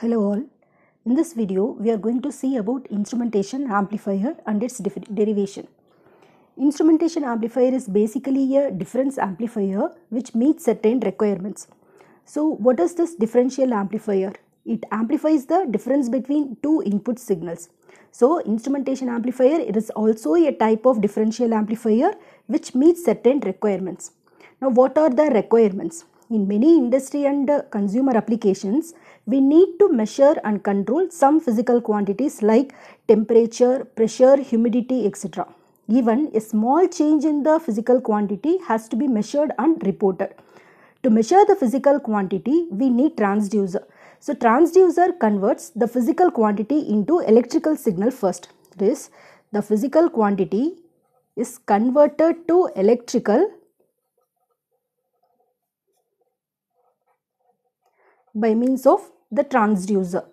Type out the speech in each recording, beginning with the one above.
Hello all. In this video, we are going to see about instrumentation amplifier and its derivation. Instrumentation amplifier is basically a difference amplifier which meets certain requirements. So what is this differential amplifier? It amplifies the difference between two input signals. So instrumentation amplifier it is also a type of differential amplifier which meets certain requirements. Now what are the requirements? in many industry and uh, consumer applications, we need to measure and control some physical quantities like temperature, pressure, humidity, etc. Even a small change in the physical quantity has to be measured and reported. To measure the physical quantity, we need transducer. So transducer converts the physical quantity into electrical signal first. This the physical quantity is converted to electrical by means of the transducer.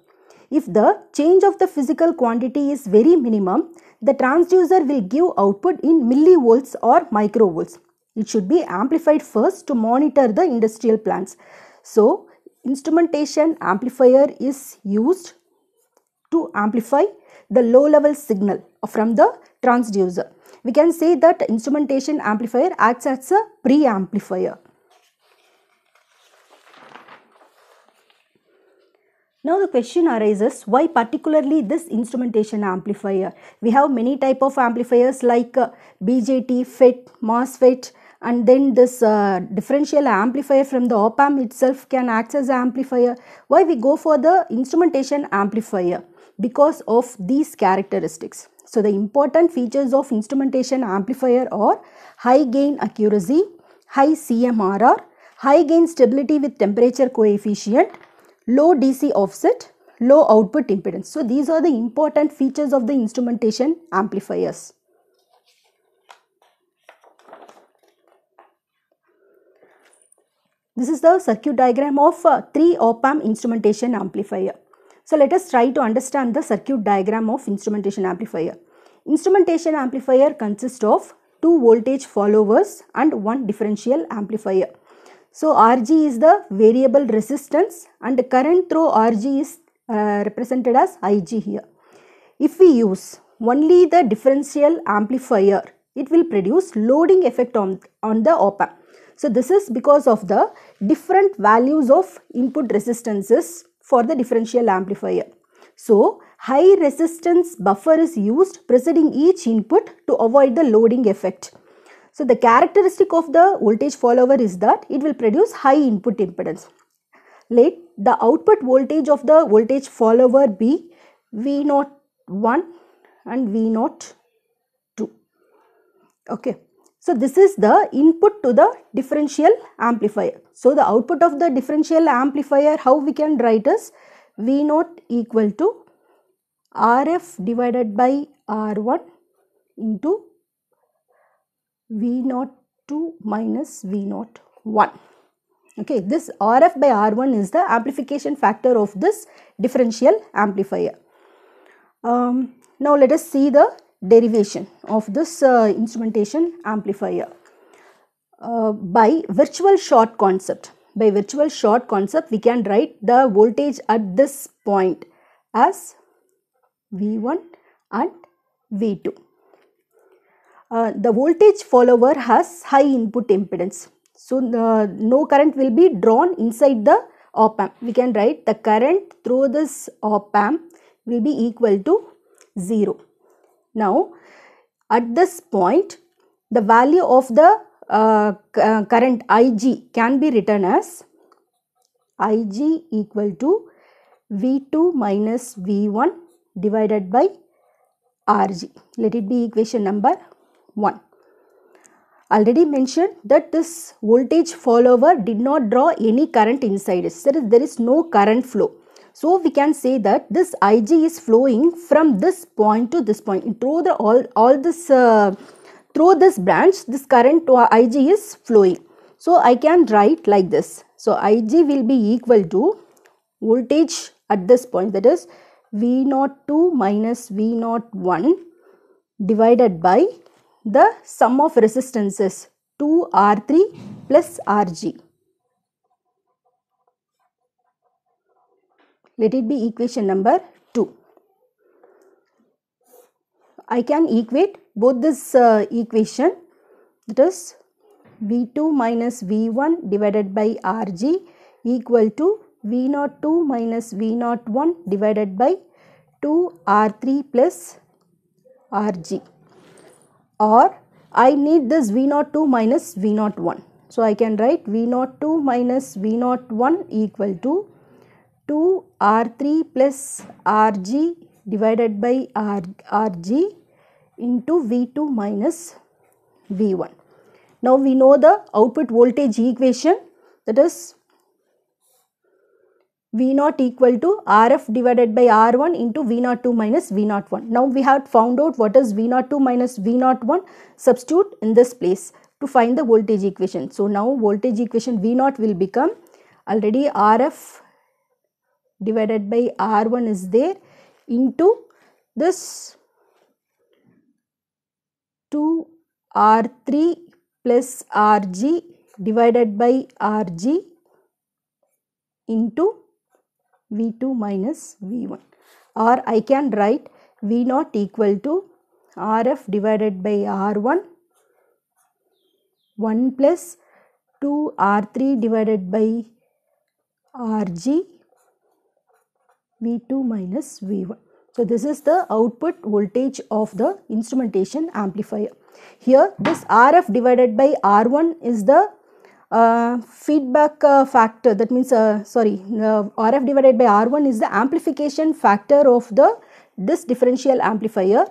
If the change of the physical quantity is very minimum, the transducer will give output in millivolts or microvolts. It should be amplified first to monitor the industrial plants. So, instrumentation amplifier is used to amplify the low level signal from the transducer. We can say that instrumentation amplifier acts as a pre-amplifier. Now the question arises why particularly this instrumentation amplifier? We have many type of amplifiers like uh, BJT, FET, MOSFET and then this uh, differential amplifier from the op amp itself can act as amplifier. Why we go for the instrumentation amplifier? Because of these characteristics. So the important features of instrumentation amplifier are high gain accuracy, high CMRR, high gain stability with temperature coefficient, low DC offset, low output impedance. So these are the important features of the instrumentation amplifiers. This is the circuit diagram of uh, 3 op-amp instrumentation amplifier. So let us try to understand the circuit diagram of instrumentation amplifier. Instrumentation amplifier consists of 2 voltage followers and 1 differential amplifier. So Rg is the variable resistance and current through Rg is uh, represented as Ig here. If we use only the differential amplifier, it will produce loading effect on, on the op amp. So this is because of the different values of input resistances for the differential amplifier. So high resistance buffer is used preceding each input to avoid the loading effect. So the characteristic of the voltage follower is that it will produce high input impedance. Let the output voltage of the voltage follower be V01 and V02. Okay. So this is the input to the differential amplifier. So the output of the differential amplifier how we can write is V0 equal to RF divided by R1 into V02 minus V01. Okay, this RF by R1 is the amplification factor of this differential amplifier. Um, now, let us see the derivation of this uh, instrumentation amplifier uh, by virtual short concept. By virtual short concept, we can write the voltage at this point as V1 and V2. Uh, the voltage follower has high input impedance. So, uh, no current will be drawn inside the op amp. We can write the current through this op amp will be equal to 0. Now, at this point, the value of the uh, uh current Ig can be written as Ig equal to V2 minus V1 divided by Rg. Let it be equation number 1. Already mentioned that this voltage follower did not draw any current inside it. There is, there is no current flow. So we can say that this Ig is flowing from this point to this point. Through the all, all this uh, through this branch, this current to Ig is flowing. So I can write like this. So Ig will be equal to voltage at this point that is V02 minus V01 divided by the sum of resistances 2R3 plus Rg. Let it be equation number 2. I can equate both this uh, equation that is V2 minus V1 divided by Rg equal to V02 minus V01 divided by 2R3 plus Rg or I need this V02 minus V01. So I can write V02 minus V01 equal to 2R3 plus RG divided by R, RG into V2 minus V1. Now we know the output voltage equation that is V naught equal to Rf divided by R1 into V naught 2 minus V naught 1. Now we have found out what is V naught 2 minus V naught 1. Substitute in this place to find the voltage equation. So now voltage equation V naught will become already Rf divided by R1 is there into this 2 R3 plus Rg divided by Rg into V2 minus V1 or I can write V0 equal to RF divided by R1 1 plus 2 R3 divided by Rg V2 minus V1. So, this is the output voltage of the instrumentation amplifier. Here this RF divided by R1 is the uh, feedback uh, factor that means uh, sorry uh, rf divided by r1 is the amplification factor of the this differential amplifier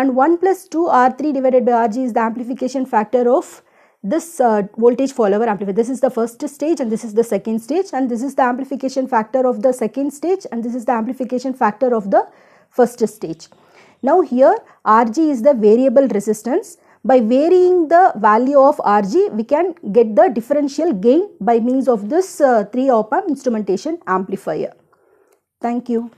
and 1 plus 2 r3 divided by rg is the amplification factor of this uh, voltage follower amplifier this is the first stage and this is the second stage and this is the amplification factor of the second stage and this is the amplification factor of the first stage now here rg is the variable resistance by varying the value of Rg, we can get the differential gain by means of this uh, 3 op amp instrumentation amplifier. Thank you.